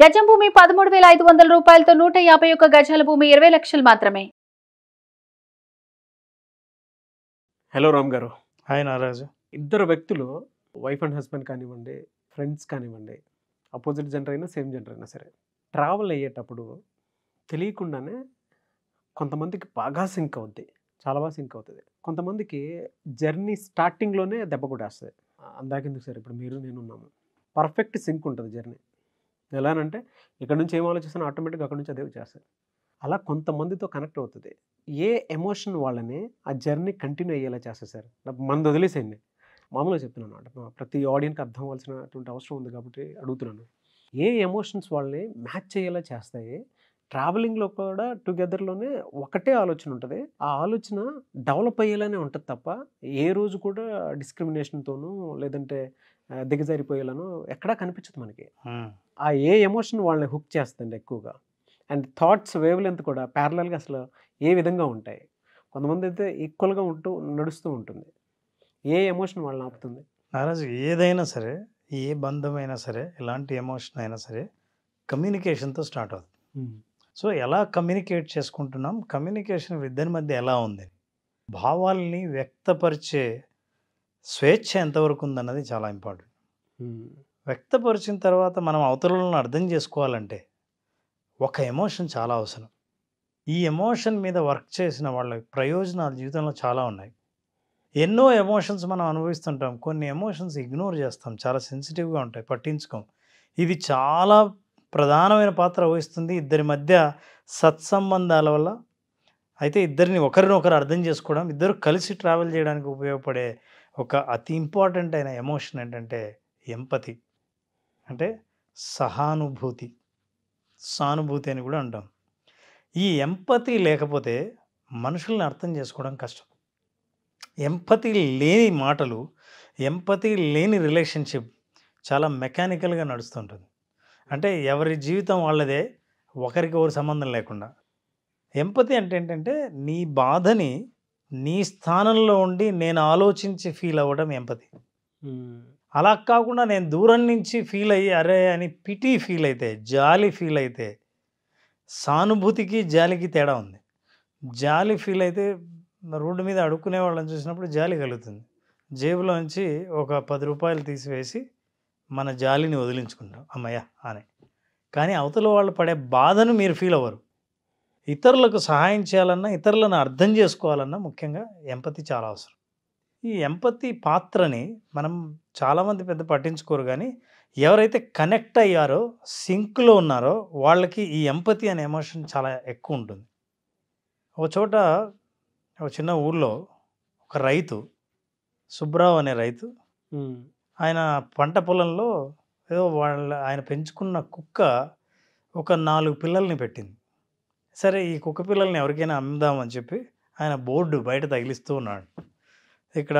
గజం భూమి పదమూడు వేల ఐదు వందల రూపాయలతో నూట యాభై ఒక్క గజాల భూమి ఇరవై లక్షలు మాత్రమే హలో రామ్ గారు హాయ్ నారాజు ఇద్దరు వ్యక్తులు వైఫ్ అండ్ హస్బెండ్ కానివ్వండి ఫ్రెండ్స్ కానివ్వండి అపోజిట్ జెండర్ అయినా సేమ్ జెండర్ అయినా సరే ట్రావెల్ అయ్యేటప్పుడు తెలియకుండానే కొంతమందికి బాగా సింక్ అవుద్ది చాలా బాగా సింక్ అవుతుంది కొంతమందికి జర్నీ స్టార్టింగ్లోనే దెబ్బ కొట్టేస్తుంది అందాకెందుకు సార్ ఇప్పుడు మీరు నేను ఉన్నాము పర్ఫెక్ట్ సింక్ ఉంటుంది జర్నీ ఎలా అంటే ఇక్కడ నుంచి ఏం ఆలోచిస్తాను ఆటోమేటిక్గా అక్కడ నుంచి అదే చేస్తారు అలా కొంతమందితో కనెక్ట్ అవుతుంది ఏ ఎమోషన్ వాళ్ళని ఆ జర్నీ కంటిన్యూ అయ్యేలా చేస్తారు సార్ మంది వదిలేసేయండి మామూలుగా చెప్తున్నాను అంట ప్రతి ఆడియన్కి అర్థం అవ్వాల్సినటువంటి అవసరం ఉంది కాబట్టి అడుగుతున్నాను ఏ ఎమోషన్స్ వాళ్ళని మ్యాచ్ చేయేలా చేస్తాయి ట్రావెలింగ్లో కూడా టుగెదర్లోనే ఒకటే ఆలోచన ఉంటుంది ఆ ఆలోచన డెవలప్ అయ్యేలానే ఉంటుంది తప్ప ఏ రోజు కూడా డిస్క్రిమినేషన్తోనూ లేదంటే దిగజారిపోయేలానో ఎక్కడా కనిపించదు మనకి ఆ ఏ ఎమోషన్ వాళ్ళని హుక్ చేస్తుంది ఎక్కువగా అండ్ థాట్స్ వేవ్ లెంత్ కూడా ప్యారలల్గా అసలు ఏ విధంగా ఉంటాయి కొంతమంది అయితే ఈక్వల్గా ఉంటూ నడుస్తూ ఉంటుంది ఏ ఎమోషన్ వాళ్ళని ఆపుతుంది నారాజు ఏదైనా సరే ఏ బంధమైనా సరే ఎలాంటి ఎమోషన్ అయినా సరే కమ్యూనికేషన్తో స్టార్ట్ అవుతుంది సో ఎలా కమ్యూనికేట్ చేసుకుంటున్నాం కమ్యూనికేషన్ ఇద్దరి మధ్య ఎలా ఉంది భావాల్ని వ్యక్తపరిచే స్వేచ్ఛ ఎంతవరకు ఉందన్నది చాలా ఇంపార్టెంట్ వ్యక్తపరిచిన తర్వాత మనం అవతలను అర్థం చేసుకోవాలంటే ఒక ఎమోషన్ చాలా అవసరం ఈ ఎమోషన్ మీద వర్క్ చేసిన వాళ్ళ ప్రయోజనాలు జీవితంలో చాలా ఉన్నాయి ఎన్నో ఎమోషన్స్ మనం అనుభవిస్తుంటాం కొన్ని ఎమోషన్స్ ఇగ్నోర్ చేస్తాం చాలా సెన్సిటివ్గా ఉంటాయి పట్టించుకోం ఇది చాలా ప్రధానమైన పాత్ర వహిస్తుంది ఇద్దరి మధ్య సత్సంబంధాల వల్ల అయితే ఇద్దరిని ఒకరినొకరు అర్థం చేసుకోవడం ఇద్దరు కలిసి ట్రావెల్ చేయడానికి ఉపయోగపడే ఒక అతి ఇంపార్టెంట్ అయిన ఎమోషన్ ఏంటంటే ఎంపతి అంటే సహానుభూతి సానుభూతి అని కూడా అంటాం ఈ ఎంపతి లేకపోతే మనుషుల్ని అర్థం చేసుకోవడం కష్టం ఎంపతి లేని మాటలు ఎంపతి లేని రిలేషన్షిప్ చాలా మెకానికల్గా నడుస్తుంటుంది అంటే ఎవరి జీవితం వాళ్ళదే ఒకరికి ఒకరు సంబంధం లేకుండా ఎంపతి అంటే ఏంటంటే నీ బాధని నీ స్థానంలో ఉండి నేను ఆలోచించి ఫీల్ అవ్వడం ఎంపతి అలా కాకుండా నేను దూరం నుంచి ఫీల్ అయ్యి అరే అని పిటి ఫీల్ అయితే జాలి ఫీల్ అయితే సానుభూతికి జాలికి తేడా ఉంది జాలి ఫీల్ అయితే రోడ్డు మీద అడుక్కునే వాళ్ళని చూసినప్పుడు జాలి కలుగుతుంది జేబులోంచి ఒక పది రూపాయలు తీసివేసి మన జాలిని వదిలించుకుంటాం అమ్మయ్యా అని కానీ అవతల వాళ్ళు పడే బాధను మీరు ఫీల్ అవ్వరు ఇతరులకు సహాయం చేయాలన్నా ఇతరులను అర్థం చేసుకోవాలన్నా ముఖ్యంగా ఎంపతి చాలా అవసరం ఈ ఎంపతి పాత్రని మనం చాలామంది పెద్ద పట్టించుకోరు కానీ ఎవరైతే కనెక్ట్ అయ్యారో సింక్లో ఉన్నారో వాళ్ళకి ఈ ఎంపతి అనే ఎమోషన్ చాలా ఎక్కువ ఉంటుంది ఒక చోట ఒక చిన్న ఊళ్ళో ఒక రైతు సుబ్రావు అనే రైతు ఆయన పంట పొలంలో ఏదో వాళ్ళ ఆయన పెంచుకున్న కుక్క ఒక నాలుగు పిల్లల్ని పెట్టింది సరే ఈ కుక్క పిల్లల్ని ఎవరికైనా అమ్ముదామని చెప్పి ఆయన బోర్డు బయట తగిలిస్తూ ఉన్నాడు ఇక్కడ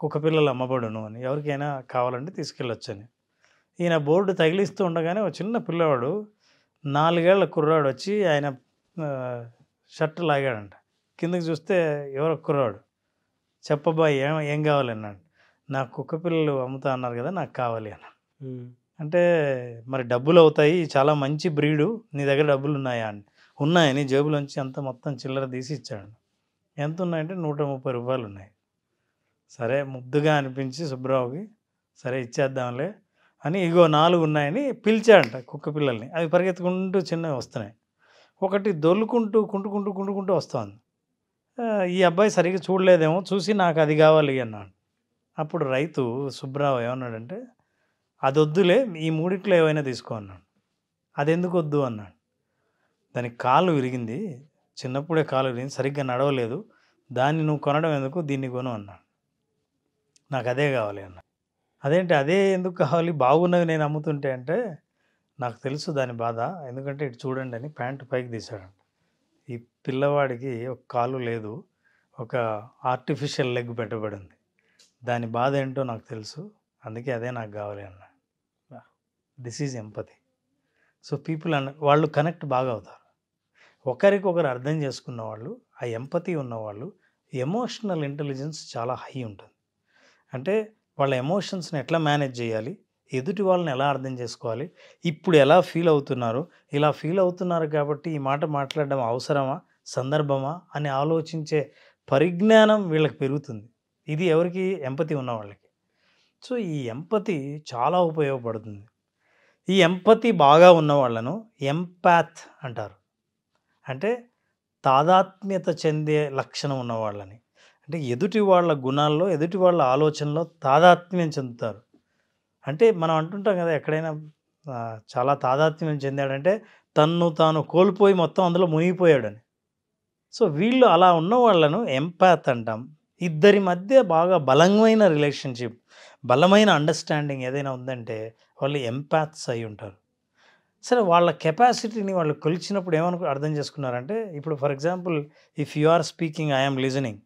కుక్క పిల్లలు అమ్మబడును అని ఎవరికైనా కావాలంటే తీసుకెళ్ళొచ్చని ఈయన బోర్డు తగిలిస్తూ ఉండగానే ఒక చిన్న పిల్లవాడు నాలుగేళ్ల కుర్రాడు వచ్చి ఆయన షర్ట్ లాగాడంట కిందకి చూస్తే ఎవరో కుర్రాడు చెప్పబా ఏం ఏం కావాలన్నాడు నాకు కుక్క పిల్లలు అమ్ముతా అన్నారు కదా నాకు కావాలి అన్న అంటే మరి డబ్బులు అవుతాయి చాలా మంచి బ్రీడు నీ దగ్గర డబ్బులు ఉన్నాయా అని ఉన్నాయని జేబులోంచి అంత మొత్తం చిల్లర తీసి ఇచ్చాడు ఎంత ఉన్నాయంటే నూట ముప్పై రూపాయలు ఉన్నాయి సరే ముద్దుగా అనిపించి సుబ్బారావుకి సరే ఇచ్చేద్దాంలే అని ఇగో నాలుగు ఉన్నాయని పిలిచాడంట కుక్క పిల్లల్ని అవి పరిగెత్తుకుంటూ చిన్నవి వస్తున్నాయి ఒకటి దొల్లుకుంటూ కుంటుకుంటూ కుంటుకుంటూ వస్తుంది ఈ అబ్బాయి సరిగ్గా చూడలేదేమో చూసి నాకు అది కావాలి అన్నాడు అప్పుడు రైతు సుబ్బరావు ఏమన్నాడంటే అది వద్దులే ఈ మూడిట్లో ఏవైనా తీసుకో అన్నాడు అది ఎందుకు వద్దు అన్నాడు దానికి కాలు విరిగింది చిన్నప్పుడే కాలు విరిగింది సరిగ్గా నడవలేదు దాన్ని నువ్వు కొనడం ఎందుకు దీన్ని కొను అన్నాడు నాకు అదే కావాలి అన్న అదేంటి అదే ఎందుకు కావాలి బాగున్నది నేను అమ్ముతుంటే అంటే నాకు తెలుసు దాని బాధ ఎందుకంటే ఇటు చూడండి అని ప్యాంటు పైకి తీశాడంట ఈ పిల్లవాడికి ఒక కాలు లేదు ఒక ఆర్టిఫిషియల్ లెగ్ పెట్టబడింది దాని బాధ ఏంటో నాకు తెలుసు అందుకే అదే నాకు కావాలి అన్న this is empathy so people అన్న వాళ్ళు కనెక్ట్ బాగా అవుతారు ఒకరికొకరు అర్థం చేసుకున్న వాళ్ళు ఆ ఎంపతి ఉన్నవాళ్ళు ఎమోషనల్ ఇంటెలిజెన్స్ చాలా హై ఉంటుంది అంటే వాళ్ళ ఎమోషన్స్ని ఎట్లా మేనేజ్ చేయాలి ఎదుటి వాళ్ళని ఎలా అర్థం చేసుకోవాలి ఇప్పుడు ఎలా ఫీల్ అవుతున్నారు ఇలా ఫీల్ అవుతున్నారు కాబట్టి ఈ మాట మాట్లాడడం అవసరమా సందర్భమా అని ఆలోచించే పరిజ్ఞానం వీళ్ళకి పెరుగుతుంది ఇది ఎవరికి ఎంపతి ఉన్న వాళ్ళకి సో ఈ ఎంపతి చాలా ఉపయోగపడుతుంది ఈ ఎంపతి బాగా ఉన్న వాళ్ళను ఎంపాత్ అంటారు అంటే తాదాత్మ్యత చెందే లక్షణం ఉన్నవాళ్ళని అంటే ఎదుటి వాళ్ళ గుణాల్లో ఎదుటి వాళ్ళ ఆలోచనలో తాదాత్మ్యం చెందుతారు అంటే మనం అంటుంటాం కదా ఎక్కడైనా చాలా తాదాత్మ్యం చెందాడంటే తన్ను తాను కోల్పోయి మొత్తం అందులో మునిగిపోయాడని సో వీళ్ళు అలా ఉన్న వాళ్ళను ఎంపాత్ అంటాం ఇద్దరి మధ్య బాగా బలమైన రిలేషన్షిప్ బలమైన అండర్స్టాండింగ్ ఏదైనా ఉందంటే వాళ్ళు ఎంపాత్స్ అయి ఉంటారు సరే వాళ్ళ కెపాసిటీని వాళ్ళు కొలిచినప్పుడు ఏమనుకు అర్థం చేసుకున్నారంటే ఇప్పుడు for example if you are speaking I'm listening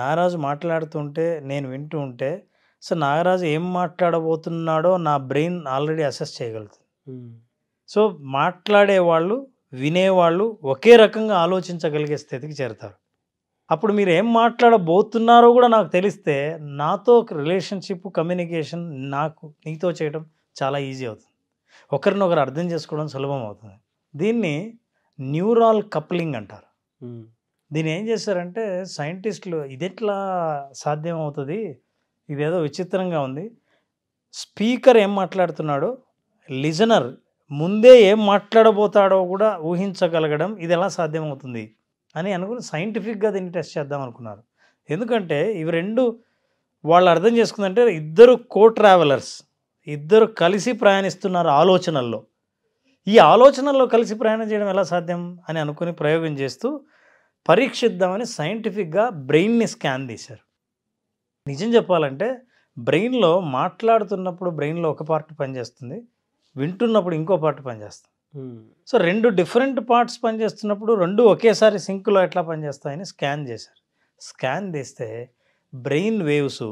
Nagaraju మాట్లాడుతుంటే నేను వింటూ ఉంటే సో నాగరాజు ఏం మాట్లాడబోతున్నాడో నా బ్రెయిన్ ఆల్రెడీ అసెస్ చేయగలుగుతుంది సో మాట్లాడేవాళ్ళు వినేవాళ్ళు ఒకే రకంగా ఆలోచించగలిగే స్థితికి చేరుతారు అప్పుడు మీరు ఏం మాట్లాడబోతున్నారో కూడా నాకు తెలిస్తే నాతో రిలేషన్షిప్ కమ్యూనికేషన్ నాకు నీతో చేయడం చాలా ఈజీ అవుతుంది ఒకరినొకరు అర్థం చేసుకోవడం సులభం అవుతుంది దీన్ని న్యూరాల్ కప్లింగ్ అంటారు దీని ఏం చేశారంటే సైంటిస్టులు ఇదెట్లా సాధ్యం అవుతుంది ఇదేదో విచిత్రంగా ఉంది స్పీకర్ ఏం మాట్లాడుతున్నాడో లిజనర్ ముందే ఏం మాట్లాడబోతాడో కూడా ఊహించగలగడం ఇది ఎలా సాధ్యమవుతుంది అని అనుకుని సైంటిఫిక్గా దీన్ని టెస్ట్ చేద్దాం అనుకున్నారు ఎందుకంటే ఇవి రెండు వాళ్ళు అర్థం చేసుకుందంటే ఇద్దరు కో ట్రావెలర్స్ ఇద్దరు కలిసి ప్రయాణిస్తున్నారు ఆలోచనల్లో ఈ ఆలోచనల్లో కలిసి ప్రయాణం చేయడం ఎలా సాధ్యం అని అనుకుని ప్రయోగం చేస్తూ పరీక్షిద్దామని సైంటిఫిక్గా బ్రెయిన్ని స్కాన్ తీశారు నిజం చెప్పాలంటే బ్రెయిన్లో మాట్లాడుతున్నప్పుడు బ్రెయిన్లో ఒక పార్ట్ పనిచేస్తుంది వింటున్నప్పుడు ఇంకో పార్ట్ పనిచేస్తుంది సో రెండు డిఫరెంట్ పార్ట్స్ పనిచేస్తున్నప్పుడు రెండు ఒకేసారి సింక్లో ఎట్లా పనిచేస్తాయని స్కాన్ చేశారు స్కాన్ తీస్తే బ్రెయిన్ వేవ్స్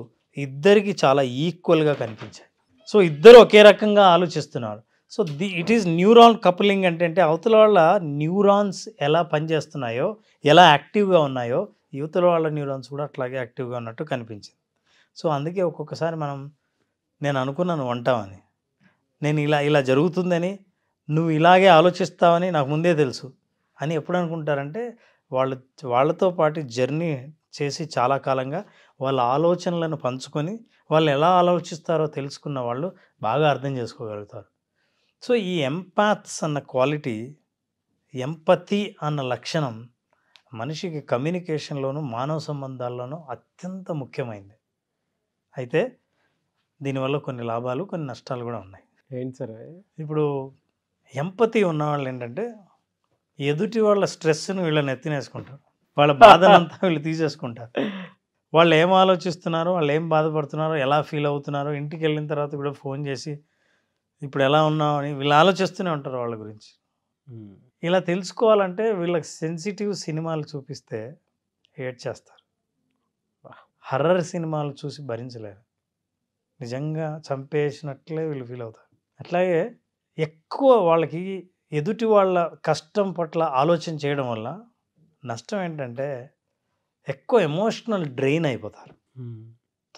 ఇద్దరికి చాలా ఈక్వల్గా కనిపించాయి సో ఇద్దరు ఒకే రకంగా ఆలోచిస్తున్నారు so the it is neuron coupling అంటే అంటే అవతల వాళ్ళ న్యూరాన్స్ ఎలా పనిచేస్తున్నాయో ఎలా యాక్టివ్గా ఉన్నాయో యువతల వాళ్ళ న్యూరాన్స్ కూడా అట్లాగే యాక్టివ్గా ఉన్నట్టు కనిపించింది సో అందుకే ఒక్కొక్కసారి మనం నేను అనుకున్నాను వంటామని నేను ఇలా ఇలా జరుగుతుందని నువ్వు ఇలాగే ఆలోచిస్తావని నాకు ముందే తెలుసు అని ఎప్పుడు అనుకుంటారంటే వాళ్ళు వాళ్ళతో పాటు జర్నీ చేసి చాలా కాలంగా వాళ్ళ ఆలోచనలను పంచుకొని వాళ్ళు ఎలా ఆలోచిస్తారో తెలుసుకున్న వాళ్ళు బాగా అర్థం చేసుకోగలుగుతారు సో ఈ ఎంపాత్స్ అన్న క్వాలిటీ ఎంపతి అన్న లక్షణం మనిషికి కమ్యూనికేషన్లోనూ మానవ సంబంధాల్లోనూ అత్యంత ముఖ్యమైనది అయితే దీనివల్ల కొన్ని లాభాలు కొన్ని నష్టాలు కూడా ఉన్నాయి ఏంటి సార్ ఇప్పుడు ఎంపతి ఉన్నవాళ్ళు ఏంటంటే ఎదుటి వాళ్ళ స్ట్రెస్ను వీళ్ళని ఎత్తినేసుకుంటారు వాళ్ళ బాధనంతా వీళ్ళు తీసేసుకుంటారు వాళ్ళు ఏం ఆలోచిస్తున్నారో వాళ్ళు ఏం బాధపడుతున్నారో ఎలా ఫీల్ అవుతున్నారో ఇంటికి వెళ్ళిన తర్వాత కూడా ఫోన్ చేసి ఇప్పుడు ఎలా ఉన్నావు అని వీళ్ళు ఆలోచిస్తూనే ఉంటారు వాళ్ళ గురించి ఇలా తెలుసుకోవాలంటే వీళ్ళకి సెన్సిటివ్ సినిమాలు చూపిస్తే ఏడ్ చేస్తారు హర్రర్ సినిమాలు చూసి భరించలేరు నిజంగా చంపేసినట్లే వీళ్ళు ఫీల్ అవుతారు అట్లాగే ఎక్కువ వాళ్ళకి ఎదుటి వాళ్ళ కష్టం పట్ల ఆలోచన చేయడం వల్ల నష్టం ఏంటంటే ఎక్కువ ఎమోషనల్ డ్రెయిన్ అయిపోతారు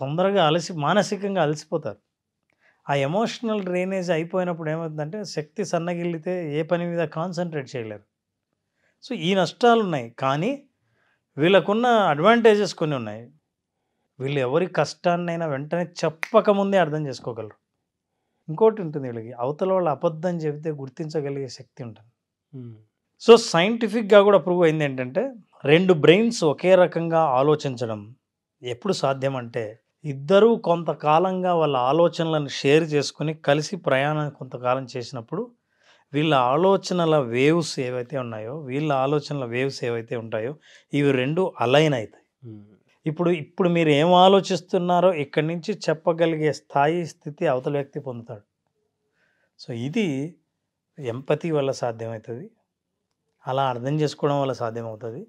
తొందరగా అలసి మానసికంగా అలసిపోతారు ఆ ఎమోషనల్ డ్రైనేజ్ అయిపోయినప్పుడు ఏమవుతుందంటే శక్తి సన్నగిల్లితే ఏ పని మీద కాన్సన్ట్రేట్ చేయలేరు సో ఈ నష్టాలు ఉన్నాయి కానీ వీళ్ళకున్న అడ్వాంటేజెస్ కొన్ని ఉన్నాయి వీళ్ళు ఎవరి కష్టాన్నైనా వెంటనే చెప్పకముందే అర్థం చేసుకోగలరు ఇంకోటి ఉంటుంది వీళ్ళకి అవతల వాళ్ళు అబద్ధం చెబితే గుర్తించగలిగే శక్తి ఉంటుంది సో సైంటిఫిక్గా కూడా ప్రూవ్ అయింది ఏంటంటే రెండు బ్రెయిన్స్ ఒకే రకంగా ఆలోచించడం ఎప్పుడు సాధ్యం అంటే ఇద్దరూ కొంతకాలంగా వాళ్ళ ఆలోచనలను షేర్ చేసుకుని కలిసి ప్రయాణం కొంతకాలం చేసినప్పుడు వీళ్ళ ఆలోచనల వేవ్స్ ఏవైతే ఉన్నాయో వీళ్ళ ఆలోచనల వేవ్స్ ఏవైతే ఉంటాయో ఇవి రెండు అలైన్ అవుతాయి ఇప్పుడు ఇప్పుడు మీరు ఏం ఆలోచిస్తున్నారో ఇక్కడి నుంచి చెప్పగలిగే స్థాయి స్థితి అవతల వ్యక్తి పొందుతాడు సో ఇది ఎంపతి వల్ల సాధ్యమవుతుంది అలా అర్థం చేసుకోవడం వల్ల సాధ్యమవుతుంది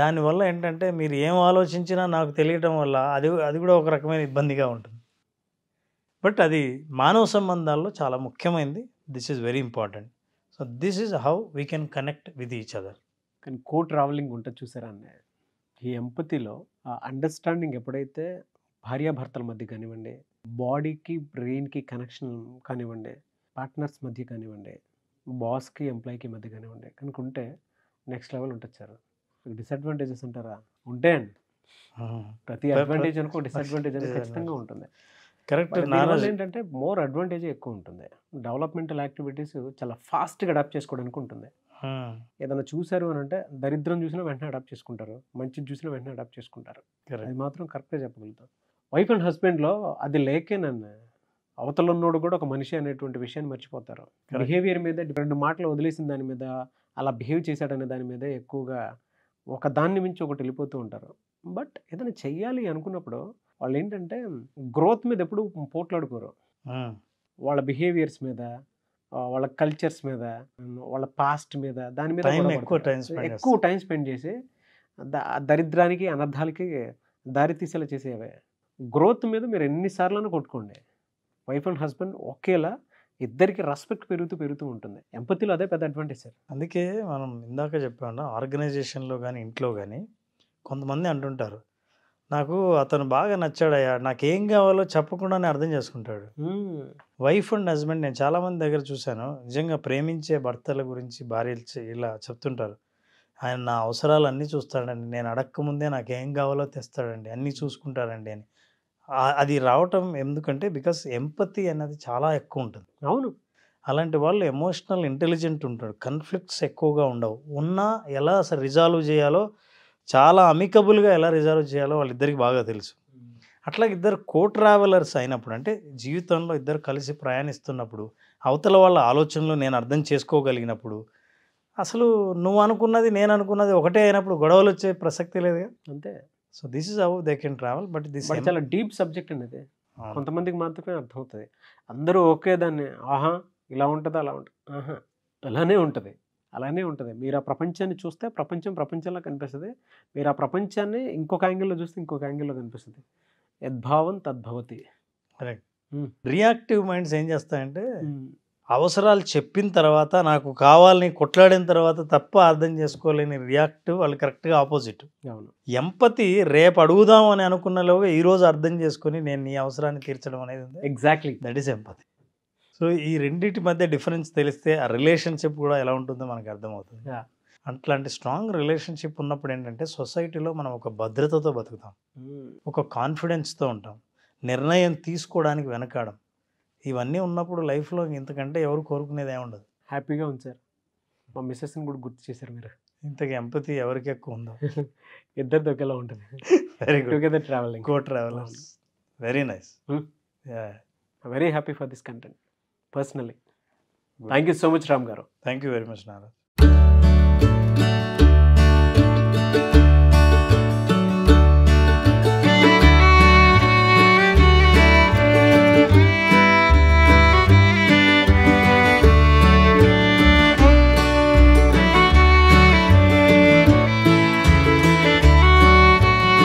దానివల్ల ఏంటంటే మీరు ఏం ఆలోచించినా నాకు తెలియటం వల్ల అది అది కూడా ఒక రకమైన ఇబ్బందిగా ఉంటుంది బట్ అది మానవ సంబంధాల్లో చాలా ముఖ్యమైనది this is very important so this is how we can connect with each other కానీ కో ట్రావెలింగ్ ఉంటుంది చూసారా అన్న ఈ ఎంపతిలో ఆ అండర్స్టాండింగ్ ఎప్పుడైతే భార్యాభర్తల మధ్య కానివ్వండి బాడీకి బ్రెయిన్కి కనెక్షన్ కానివ్వండి పార్ట్నర్స్ మధ్య కానివ్వండి బాస్కి ఎంప్లాయీకి మధ్య కానివ్వండి కనుక ఉంటే నెక్స్ట్ లెవెల్ ఉంటుంది సార్ డిసడ్వాంటేజెస్ ఉంటారా ఉంటే ప్రతి అడ్వాంటేజ్ అనుకో డిసడ్వాంటేజ్ అనేది ఖచ్చితంగా ఉంటుంది కరెక్ట్ ఏంటంటే మోర్ అడ్వాంటేజ్ ఎక్కువ ఉంటుంది డెవలప్మెంటల్ యాక్టివిటీస్ చాలా ఫాస్ట్గా అడాప్ట్ చేసుకోవడానికి ఉంటుంది ఏదైనా చూసారు అని అంటే దరిద్రం చూసినా వెంటనే అడాప్ట్ చేసుకుంటారు మంచిది చూసినా వెంటనే అడాప్ట్ చేసుకుంటారు అది మాత్రం కరెక్ట్గా చెప్పగలుగుతాం వైఫ్ అండ్ హస్బెండ్లో అది లేకే నన్ను అవతల ఉన్నోడు కూడా ఒక మనిషి అనేటువంటి విషయాన్ని మర్చిపోతారు బిహేవియర్ మీద రెండు మాటలు వదిలేసిన దాని మీద అలా బిహేవ్ చేశాడనే దాని మీద ఎక్కువగా ఒక దాన్ని మించి ఒకటి వెళ్ళిపోతూ ఉంటారు బట్ ఏదైనా చెయ్యాలి అనుకున్నప్పుడు వాళ్ళు ఏంటంటే గ్రోత్ మీద ఎప్పుడు పోట్లాడుకోరు వాళ్ళ బిహేవియర్స్ మీద వాళ్ళ కల్చర్స్ మీద వాళ్ళ పాస్ట్ మీద దాని మీద ఎక్కువ టైం స్పెండ్ చేసి దరిద్రానికి అనర్థాలకి దారి తీసేలా చేసేవే గ్రోత్ మీద మీరు ఎన్నిసార్లు కొట్టుకోండి వైఫ్ అండ్ హస్బెండ్ ఒకేలా ఇద్దరికి రెస్పెక్ట్ పెరుగుతూ పెరుగుతూ ఉంటుంది ఎంపతిలో అదే పెద్ద అడ్వాంటేజ్ సార్ అందుకే మనం ఇందాక చెప్పాను ఆర్గనైజేషన్లో కానీ ఇంట్లో కానీ కొంతమంది అంటుంటారు నాకు అతను బాగా నచ్చాడయ్యా ఏం కావాలో అని అర్థం చేసుకుంటాడు వైఫ్ అండ్ హస్బెండ్ నేను చాలామంది దగ్గర చూశాను నిజంగా ప్రేమించే భర్తల గురించి భార్యలు ఇలా చెప్తుంటారు ఆయన నా అవసరాలు అన్నీ చూస్తాడండి నేను నాకు ఏం కావాలో తెస్తాడండి అన్నీ చూసుకుంటారండి అని అది రావటం ఎందుకంటే బికాస్ ఎంపతి అనేది చాలా ఎక్కువ ఉంటుంది అవును అలాంటి వాళ్ళు ఎమోషనల్ ఇంటెలిజెంట్ ఉంటాడు కన్ఫ్లిక్ట్స్ ఎక్కువగా ఉండవు ఉన్నా ఎలా అసలు రిజాల్వ్ చేయాలో చాలా అమికబుల్గా ఎలా రిజాల్వ్ చేయాలో వాళ్ళిద్దరికి బాగా తెలుసు అట్లా ఇద్దరు కో ట్రావెలర్స్ అయినప్పుడు అంటే జీవితంలో ఇద్దరు కలిసి ప్రయాణిస్తున్నప్పుడు అవతల వాళ్ళ ఆలోచనలు నేను అర్థం చేసుకోగలిగినప్పుడు అసలు నువ్వు అనుకున్నది నేను అనుకున్నది ఒకటే అయినప్పుడు గొడవలు వచ్చే ప్రసక్తి లేదుగా అంతే so this is how they can travel but this చాలా డీప్ సబ్జెక్ట్ అండి అది కొంతమందికి మాత్రమే అర్థమవుతుంది అందరూ ఓకే దాన్ని ఆహా ఇలా ఉంటుంది అలా ఉంటుంది ఆహా అలానే ఉంటుంది అలానే ఉంటుంది మీరు ఆ ప్రపంచాన్ని చూస్తే ప్రపంచం ప్రపంచంలో కనిపిస్తుంది మీరు ఆ ప్రపంచాన్ని ఇంకొక యాంగిల్లో చూస్తే ఇంకొక యాంగిల్లో కనిపిస్తుంది యద్భావం తద్భవతి రియాక్టివ్ మైండ్స్ ఏం చేస్తాయంటే అవసరాలు చెప్పిన తర్వాత నాకు కావాలని కొట్లాడిన తర్వాత తప్ప అర్థం చేసుకోలేని రియాక్ట్ వాళ్ళు కరెక్ట్గా ఆపోజిట్ అవును ఎంపతి రేపు అడుగుదాం అని అనుకున్నలోగా ఈరోజు అర్థం చేసుకుని నేను నీ అవసరాన్ని తీర్చడం అనేది ఉంది exactly that is empathy so ఈ రెండింటి మధ్య డిఫరెన్స్ తెలిస్తే ఆ రిలేషన్షిప్ కూడా ఎలా ఉంటుందో మనకు అర్థమవుతుంది అట్లాంటి స్ట్రాంగ్ రిలేషన్షిప్ ఉన్నప్పుడు ఏంటంటే సొసైటీలో మనం ఒక భద్రతతో బతుకుతాం hmm. ఒక కాన్ఫిడెన్స్తో ఉంటాం నిర్ణయం తీసుకోవడానికి వెనకాడం ఇవన్నీ ఉన్నప్పుడు లైఫ్లో ఇంతకంటే ఎవరు కోరుకునేది ఏముండదు హ్యాపీగా ఉంది సార్ మా మిస్సెస్ని కూడా గుర్తు చేశారు మీరు ఇంతకు ఎంపతి ఎవరికి ఎక్కువ ఉందో ఇద్దరిది ఒకేలా ఉంటుంది very good together travelling co travel very nice very happy for this content personally thank you so much Ram గారు థ్యాంక్ యూ వెరీ మచ్ నారాజ్